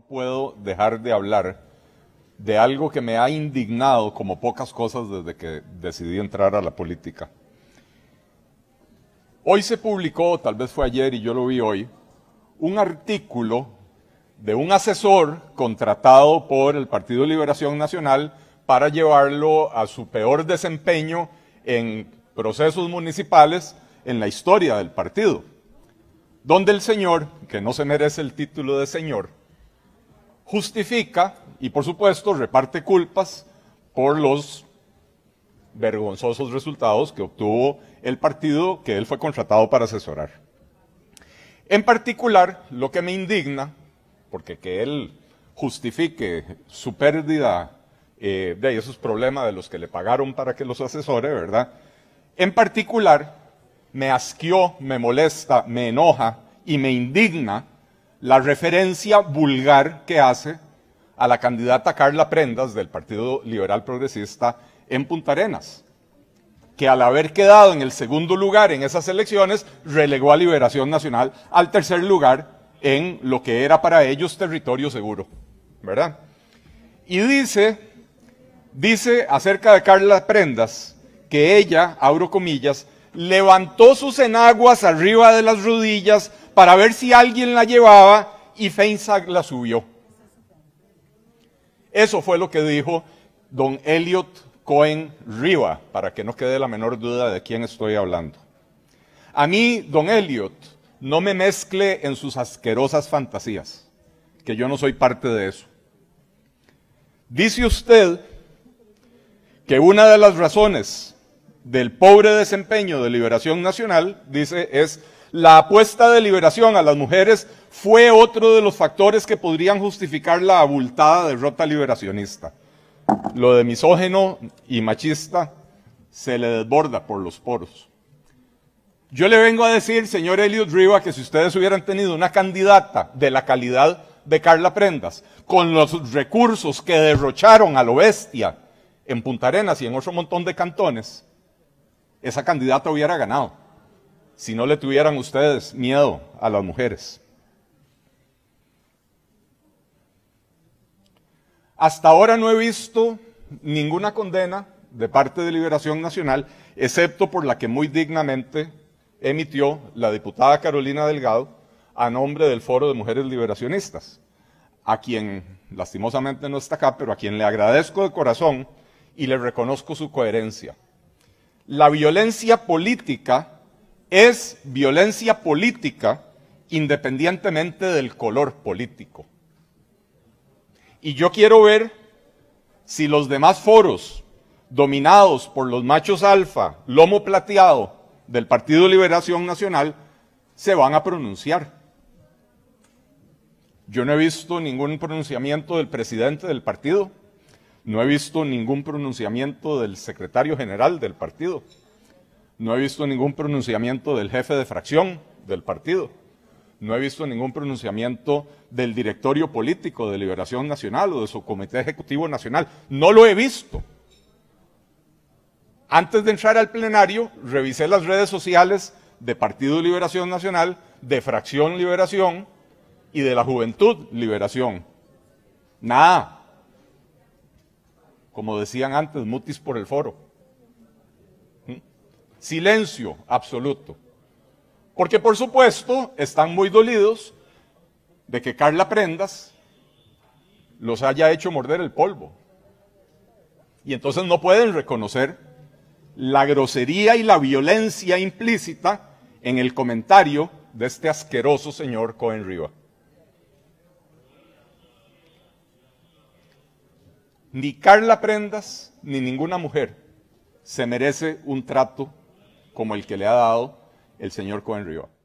No puedo dejar de hablar de algo que me ha indignado como pocas cosas desde que decidí entrar a la política. Hoy se publicó, tal vez fue ayer y yo lo vi hoy, un artículo de un asesor contratado por el Partido de Liberación Nacional para llevarlo a su peor desempeño en procesos municipales en la historia del partido, donde el señor, que no se merece el título de señor, justifica y por supuesto reparte culpas por los vergonzosos resultados que obtuvo el partido que él fue contratado para asesorar. En particular, lo que me indigna, porque que él justifique su pérdida eh, de esos problemas de los que le pagaron para que los asesore, ¿verdad? En particular, me asquió, me molesta, me enoja y me indigna la referencia vulgar que hace a la candidata Carla Prendas del Partido Liberal Progresista en Punta Arenas, que al haber quedado en el segundo lugar en esas elecciones, relegó a Liberación Nacional al tercer lugar en lo que era para ellos territorio seguro, ¿verdad? Y dice, dice acerca de Carla Prendas que ella, abro comillas, levantó sus enaguas arriba de las rodillas para ver si alguien la llevaba y Feinsack la subió. Eso fue lo que dijo don Elliot Cohen Riva, para que no quede la menor duda de quién estoy hablando. A mí, don Elliot, no me mezcle en sus asquerosas fantasías, que yo no soy parte de eso. Dice usted que una de las razones del pobre desempeño de Liberación Nacional, dice, es la apuesta de liberación a las mujeres fue otro de los factores que podrían justificar la abultada derrota liberacionista. Lo de misógeno y machista se le desborda por los poros. Yo le vengo a decir, señor Elliot Riva, que si ustedes hubieran tenido una candidata de la calidad de Carla Prendas, con los recursos que derrocharon a lo bestia en Punta Arenas y en otro montón de cantones, esa candidata hubiera ganado si no le tuvieran ustedes miedo a las mujeres. Hasta ahora no he visto ninguna condena de parte de Liberación Nacional, excepto por la que muy dignamente emitió la diputada Carolina Delgado a nombre del Foro de Mujeres Liberacionistas, a quien lastimosamente no está acá, pero a quien le agradezco de corazón y le reconozco su coherencia. La violencia política es violencia política independientemente del color político. Y yo quiero ver si los demás foros dominados por los machos alfa, lomo plateado del Partido de Liberación Nacional, se van a pronunciar. Yo no he visto ningún pronunciamiento del presidente del partido, no he visto ningún pronunciamiento del secretario general del partido. No he visto ningún pronunciamiento del jefe de fracción del partido. No he visto ningún pronunciamiento del directorio político de Liberación Nacional o de su Comité Ejecutivo Nacional. No lo he visto. Antes de entrar al plenario, revisé las redes sociales de Partido Liberación Nacional, de Fracción Liberación y de la Juventud Liberación. Nada. Como decían antes, mutis por el foro. Silencio absoluto. Porque por supuesto están muy dolidos de que Carla Prendas los haya hecho morder el polvo. Y entonces no pueden reconocer la grosería y la violencia implícita en el comentario de este asqueroso señor Cohen Riva. Ni Carla Prendas ni ninguna mujer se merece un trato como el que le ha dado el señor Cohen Río.